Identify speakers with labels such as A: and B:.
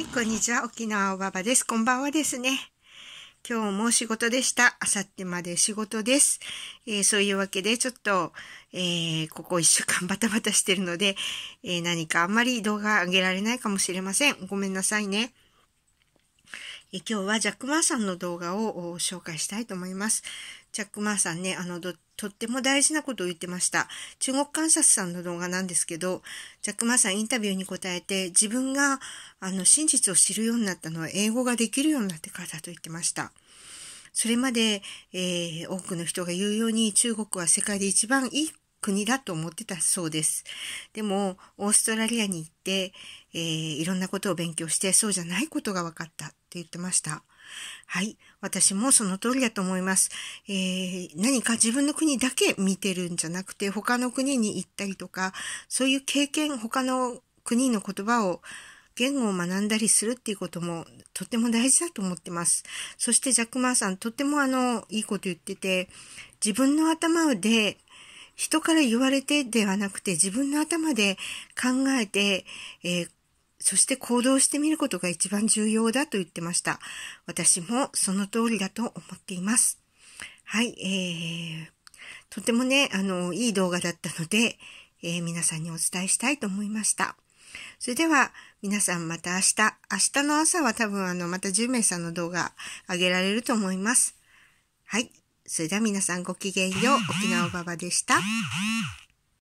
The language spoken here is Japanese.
A: はい、こんにちは。沖縄おばばです。こんばんはですね。今日も仕事でした。あさってまで仕事です。えー、そういうわけで、ちょっと、えー、ここ一週間バタバタしてるので、えー、何かあんまり動画上げられないかもしれません。ごめんなさいね。今日はジャック・マーさんの動画を紹介したいと思います。ジャック・マーさんね、あの、とっても大事なことを言ってました。中国観察さんの動画なんですけど、ジャック・マーさんインタビューに答えて、自分があの真実を知るようになったのは英語ができるようになってからだと言ってました。それまで、えー、多くの人が言うように中国は世界で一番いい国だと思ってたそうです。でも、オーストラリアに行って、えー、いろんなことを勉強して、そうじゃないことが分かったって言ってました。はい。私もその通りだと思います。えー、何か自分の国だけ見てるんじゃなくて、他の国に行ったりとか、そういう経験、他の国の言葉を言語を学んだりするっていうこともとっても大事だと思ってます。そしてジャック・マーさんとってもあのいいこと言ってて自分の頭で人から言われてではなくて自分の頭で考えて、えー、そして行動してみることが一番重要だと言ってました。私もその通りだと思っています。はい、えー、とてもね、あの、いい動画だったので、えー、皆さんにお伝えしたいと思いました。それでは、皆さんまた明日、明日の朝は多分あの、また10名さんの動画上げられると思います。はい、それでは皆さんごきげんよう。沖縄ばばでした。